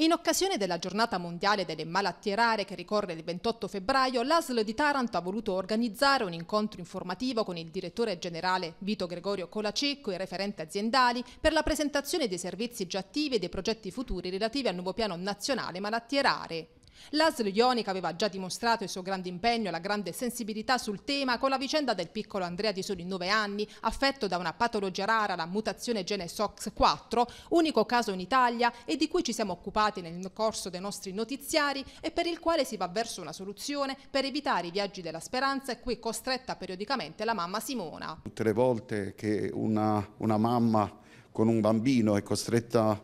In occasione della giornata mondiale delle malattie rare che ricorre il 28 febbraio, l'ASL di Taranto ha voluto organizzare un incontro informativo con il direttore generale Vito Gregorio Colacecco e i referenti aziendali per la presentazione dei servizi già attivi e dei progetti futuri relativi al nuovo piano nazionale malattie rare. L'ASL Ionica aveva già dimostrato il suo grande impegno e la grande sensibilità sul tema con la vicenda del piccolo Andrea di soli 9 anni, affetto da una patologia rara, la mutazione gene SOX4, unico caso in Italia e di cui ci siamo occupati nel corso dei nostri notiziari e per il quale si va verso una soluzione per evitare i viaggi della speranza e cui è costretta periodicamente la mamma Simona. Tutte le volte che una, una mamma con un bambino è costretta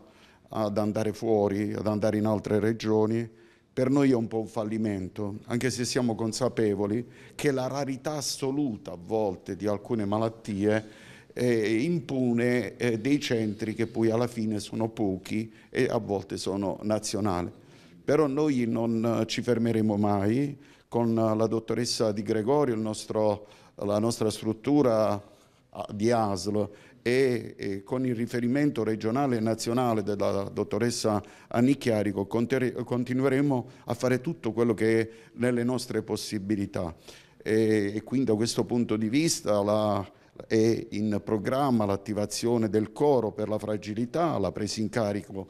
ad andare fuori, ad andare in altre regioni, per noi è un po' un fallimento, anche se siamo consapevoli che la rarità assoluta a volte di alcune malattie eh, impune eh, dei centri che poi alla fine sono pochi e a volte sono nazionali. Però noi non eh, ci fermeremo mai, con la dottoressa Di Gregorio, nostro, la nostra struttura di ASL e, e, con il riferimento regionale e nazionale della dottoressa Annicchiarico continueremo a fare tutto quello che è nelle nostre possibilità e, e quindi da questo punto di vista la, è in programma l'attivazione del coro per la fragilità, la presa in carico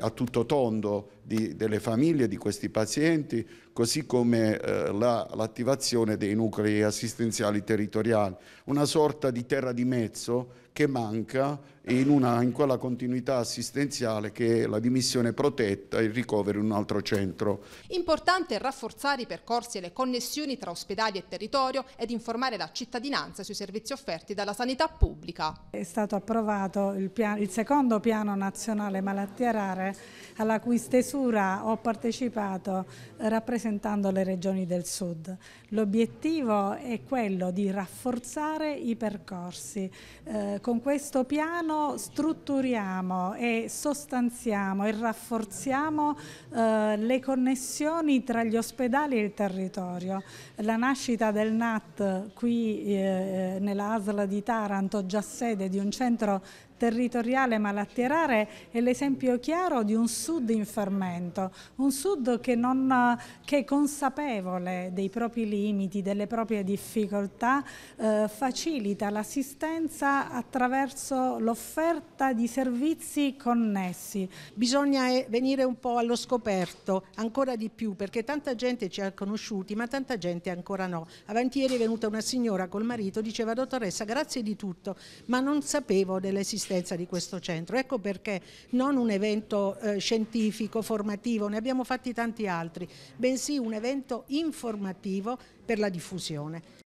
a tutto tondo di, delle famiglie di questi pazienti, così come eh, l'attivazione la, dei nuclei assistenziali territoriali, una sorta di terra di mezzo che manca in, una, in quella continuità assistenziale che è la dimissione protetta e il ricovero in un altro centro. Importante è rafforzare i percorsi e le connessioni tra ospedali e territorio ed informare la cittadinanza sui servizi offerti dalla sanità pubblica. È stato approvato il, piano, il secondo piano nazionale malattie rare alla cui stesura addirittura ho partecipato rappresentando le regioni del sud. L'obiettivo è quello di rafforzare i percorsi. Eh, con questo piano strutturiamo e sostanziamo e rafforziamo eh, le connessioni tra gli ospedali e il territorio. La nascita del NAT qui eh, nella ASL di Taranto, già sede di un centro territoriale malattie rare è l'esempio chiaro di un sud in fermento, un sud che, non, che è consapevole dei propri limiti, delle proprie difficoltà, eh, facilita l'assistenza attraverso l'offerta di servizi connessi. Bisogna eh, venire un po' allo scoperto, ancora di più, perché tanta gente ci ha conosciuti, ma tanta gente ancora no. Avanti ieri è venuta una signora col marito, diceva dottoressa grazie di tutto, ma non sapevo dell'esistenza l'esistenza di questo centro. Ecco perché non un evento eh, scientifico, formativo, ne abbiamo fatti tanti altri, bensì un evento informativo per la diffusione.